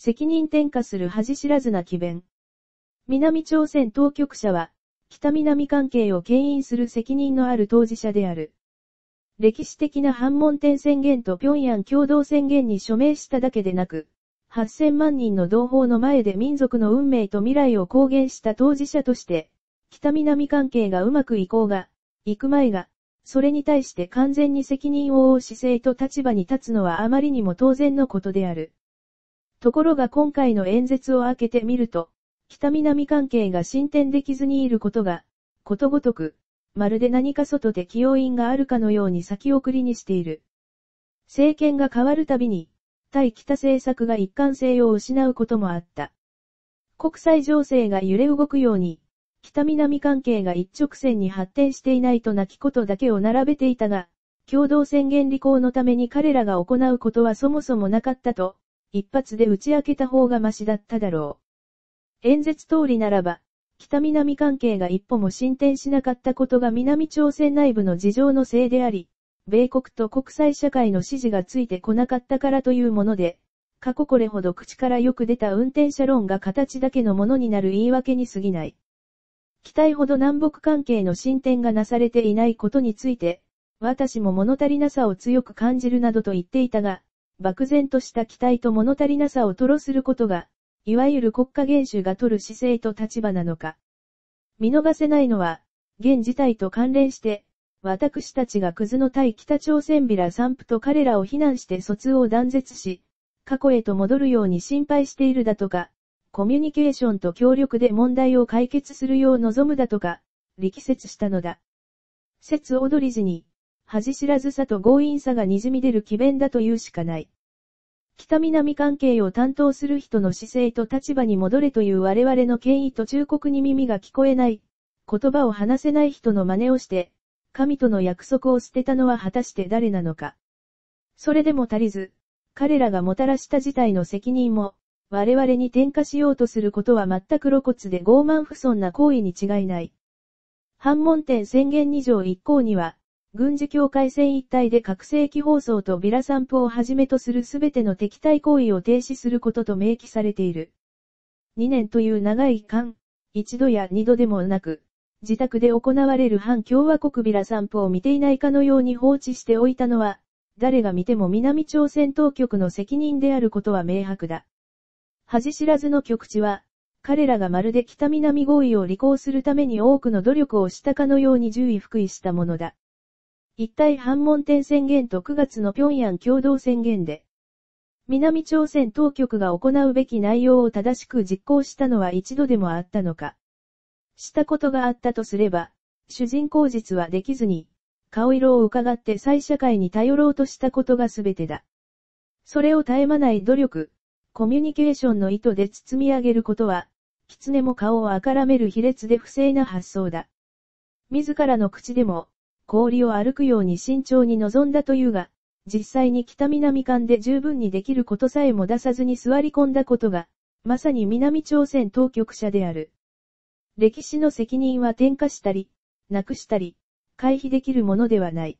責任転嫁する恥知らずな奇弁。南朝鮮当局者は、北南関係を牽引する責任のある当事者である。歴史的な反問点宣言と平壌共同宣言に署名しただけでなく、8000万人の同胞の前で民族の運命と未来を公言した当事者として、北南関係がうまくいこうが、行く前が、それに対して完全に責任を負う姿勢と立場に立つのはあまりにも当然のことである。ところが今回の演説を開けてみると、北南関係が進展できずにいることが、ことごとく、まるで何か外で起用因があるかのように先送りにしている。政権が変わるたびに、対北政策が一貫性を失うこともあった。国際情勢が揺れ動くように、北南関係が一直線に発展していないと泣きことだけを並べていたが、共同宣言履行のために彼らが行うことはそもそもなかったと、一発で打ち明けた方がましだっただろう。演説通りならば、北南関係が一歩も進展しなかったことが南朝鮮内部の事情のせいであり、米国と国際社会の支持がついてこなかったからというもので、過去これほど口からよく出た運転者論が形だけのものになる言い訳に過ぎない。期待ほど南北関係の進展がなされていないことについて、私も物足りなさを強く感じるなどと言っていたが、漠然とした期待と物足りなさを吐露することが、いわゆる国家元首が取る姿勢と立場なのか。見逃せないのは、現事態と関連して、私たちがクズの対北朝鮮ビラ散布と彼らを非難して疎通を断絶し、過去へと戻るように心配しているだとか、コミュニケーションと協力で問題を解決するよう望むだとか、力説したのだ。説踊り時に、恥知らずさと強引さが滲み出る奇弁だというしかない。北南関係を担当する人の姿勢と立場に戻れという我々の権威と忠告に耳が聞こえない、言葉を話せない人の真似をして、神との約束を捨てたのは果たして誰なのか。それでも足りず、彼らがもたらした事態の責任も、我々に転嫁しようとすることは全く露骨で傲慢不尊な行為に違いない。反問点宣言二条1項には、軍事境界線一帯で核兵器放送とビラ散布をはじめとするすべての敵対行為を停止することと明記されている。2年という長い期間、一度や二度でもなく、自宅で行われる反共和国ビラ散布を見ていないかのように放置しておいたのは、誰が見ても南朝鮮当局の責任であることは明白だ。恥知らずの局地は、彼らがまるで北南合意を履行するために多くの努力をしたかのように獣医服意したものだ。一体反問点宣言と9月の平壌共同宣言で、南朝鮮当局が行うべき内容を正しく実行したのは一度でもあったのか。したことがあったとすれば、主人公実はできずに、顔色を伺って再社会に頼ろうとしたことが全てだ。それを絶え間ない努力、コミュニケーションの意図で包み上げることは、狐も顔をあからめる卑劣で不正な発想だ。自らの口でも、氷を歩くように慎重に臨んだというが、実際に北南間で十分にできることさえも出さずに座り込んだことが、まさに南朝鮮当局者である。歴史の責任は転嫁したり、なくしたり、回避できるものではない。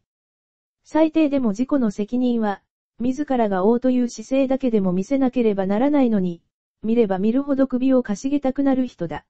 最低でも自己の責任は、自らが王という姿勢だけでも見せなければならないのに、見れば見るほど首をかしげたくなる人だ。